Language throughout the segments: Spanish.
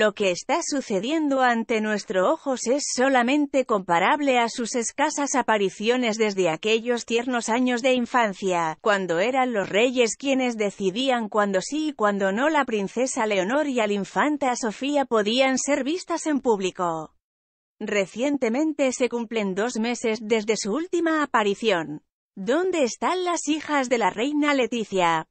Lo que está sucediendo ante nuestros ojos es solamente comparable a sus escasas apariciones desde aquellos tiernos años de infancia, cuando eran los reyes quienes decidían cuando sí y cuando no la princesa Leonor y la infanta Sofía podían ser vistas en público. Recientemente se cumplen dos meses desde su última aparición. ¿Dónde están las hijas de la reina Leticia?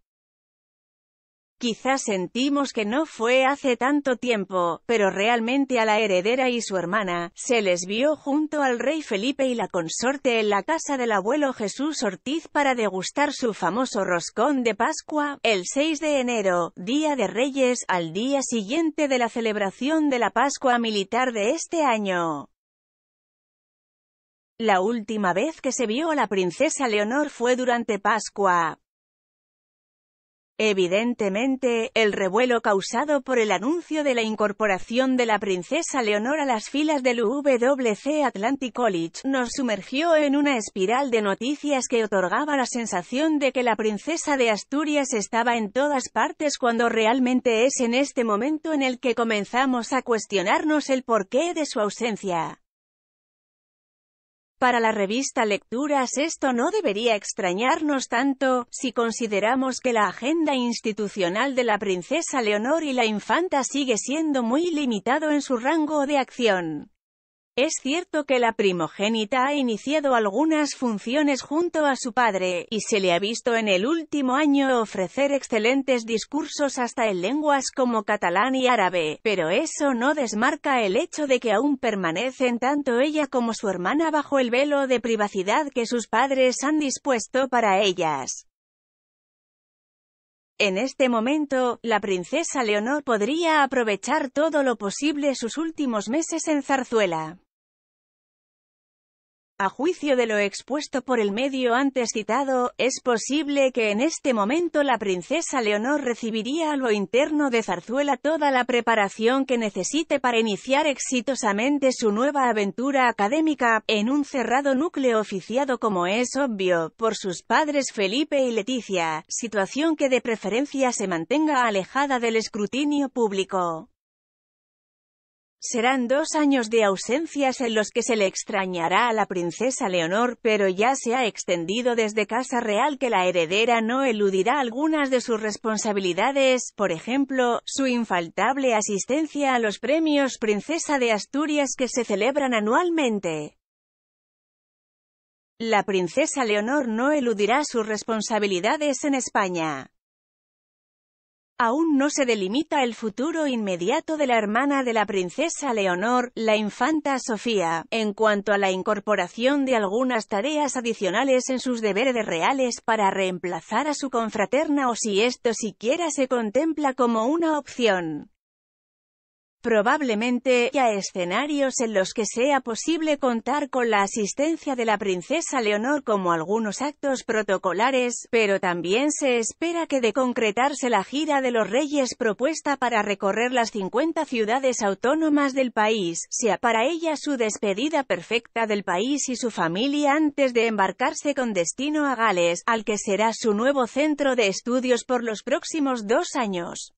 Quizás sentimos que no fue hace tanto tiempo, pero realmente a la heredera y su hermana, se les vio junto al rey Felipe y la consorte en la casa del abuelo Jesús Ortiz para degustar su famoso roscón de Pascua, el 6 de enero, Día de Reyes, al día siguiente de la celebración de la Pascua Militar de este año. La última vez que se vio a la princesa Leonor fue durante Pascua, Evidentemente, el revuelo causado por el anuncio de la incorporación de la princesa Leonor a las filas del WC Atlantic College, nos sumergió en una espiral de noticias que otorgaba la sensación de que la princesa de Asturias estaba en todas partes cuando realmente es en este momento en el que comenzamos a cuestionarnos el porqué de su ausencia. Para la revista Lecturas esto no debería extrañarnos tanto, si consideramos que la agenda institucional de la princesa Leonor y la infanta sigue siendo muy limitado en su rango de acción. Es cierto que la primogénita ha iniciado algunas funciones junto a su padre, y se le ha visto en el último año ofrecer excelentes discursos hasta en lenguas como catalán y árabe, pero eso no desmarca el hecho de que aún permanecen tanto ella como su hermana bajo el velo de privacidad que sus padres han dispuesto para ellas. En este momento, la princesa Leonor podría aprovechar todo lo posible sus últimos meses en Zarzuela. A juicio de lo expuesto por el medio antes citado, es posible que en este momento la princesa Leonor recibiría a lo interno de Zarzuela toda la preparación que necesite para iniciar exitosamente su nueva aventura académica, en un cerrado núcleo oficiado como es obvio, por sus padres Felipe y Leticia, situación que de preferencia se mantenga alejada del escrutinio público. Serán dos años de ausencias en los que se le extrañará a la princesa Leonor, pero ya se ha extendido desde Casa Real que la heredera no eludirá algunas de sus responsabilidades, por ejemplo, su infaltable asistencia a los premios Princesa de Asturias que se celebran anualmente. La princesa Leonor no eludirá sus responsabilidades en España. Aún no se delimita el futuro inmediato de la hermana de la princesa Leonor, la infanta Sofía, en cuanto a la incorporación de algunas tareas adicionales en sus deberes reales para reemplazar a su confraterna o si esto siquiera se contempla como una opción probablemente, ya escenarios en los que sea posible contar con la asistencia de la princesa Leonor como algunos actos protocolares, pero también se espera que de concretarse la gira de los reyes propuesta para recorrer las 50 ciudades autónomas del país, sea para ella su despedida perfecta del país y su familia antes de embarcarse con destino a Gales, al que será su nuevo centro de estudios por los próximos dos años.